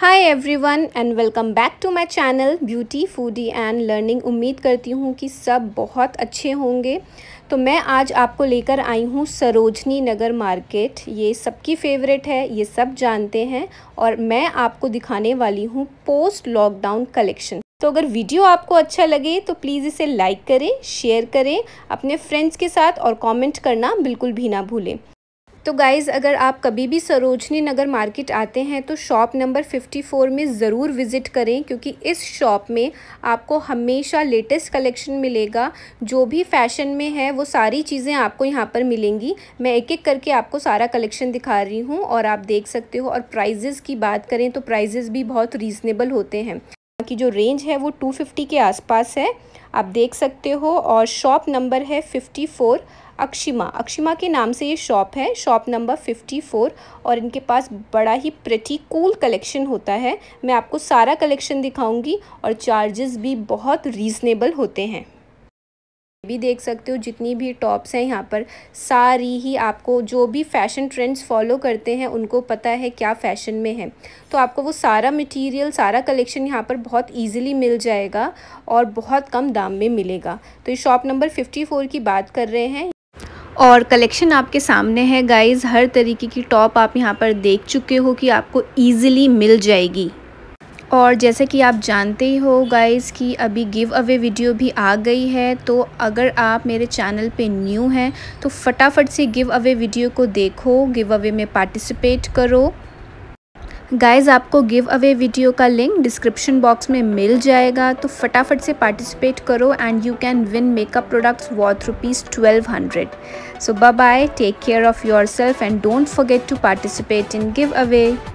hi everyone and welcome back to my channel beauty foodie and learning उम्मीद करती हूँ कि सब बहुत अच्छे होंगे तो मैं आज आपको लेकर आई हूँ सरोजनी नगर मार्केट ये सबकी फेवरेट है ये सब जानते हैं और मैं आपको दिखाने वाली हूँ पोस्ट लॉकडाउन कलेक्शन तो अगर वीडियो आपको अच्छा लगे तो प्लीज़ इसे लाइक करें शेयर करें अपने फ्रेंड्स के साथ और कॉमेंट करना बिल्कुल भी ना भूलें तो गाइज़ अगर आप कभी भी सरोजनी नगर मार्केट आते हैं तो शॉप नंबर 54 में ज़रूर विज़िट करें क्योंकि इस शॉप में आपको हमेशा लेटेस्ट कलेक्शन मिलेगा जो भी फैशन में है वो सारी चीज़ें आपको यहाँ पर मिलेंगी मैं एक एक करके आपको सारा कलेक्शन दिखा रही हूँ और आप देख सकते हो और प्राइजेज़ की बात करें तो प्राइजेज़ भी बहुत रीज़नेबल होते हैं की जो रेंज है वो 250 के आसपास है आप देख सकते हो और शॉप नंबर है 54 अक्षिमा अक्षिमा के नाम से ये शॉप है शॉप नंबर 54 और इनके पास बड़ा ही प्रटी कूल कलेक्शन होता है मैं आपको सारा कलेक्शन दिखाऊंगी और चार्जेस भी बहुत रीज़नेबल होते हैं भी देख सकते हो जितनी भी टॉप्स हैं यहाँ पर सारी ही आपको जो भी फैशन ट्रेंड्स फॉलो करते हैं उनको पता है क्या फैशन में है तो आपको वो सारा मटेरियल सारा कलेक्शन यहाँ पर बहुत इजीली मिल जाएगा और बहुत कम दाम में मिलेगा तो ये शॉप नंबर 54 की बात कर रहे हैं और कलेक्शन आपके सामने है गाइज़ हर तरीके की टॉप आप यहाँ पर देख चुके हो कि आपको ईजिली मिल जाएगी और जैसे कि आप जानते ही हो गाइज़ कि अभी गिव अवे वीडियो भी आ गई है तो अगर आप मेरे चैनल पे न्यू हैं तो फटाफट से गिव अवे वीडियो को देखो गिव अवे में पार्टिसिपेट करो गाइज़ आपको गिव अवे वीडियो का लिंक डिस्क्रिप्शन बॉक्स में मिल जाएगा तो फटाफट से पार्टिसिपेट करो and you can win makeup products worth rupees twelve hundred so bye bye take care of yourself and don't forget to participate in give away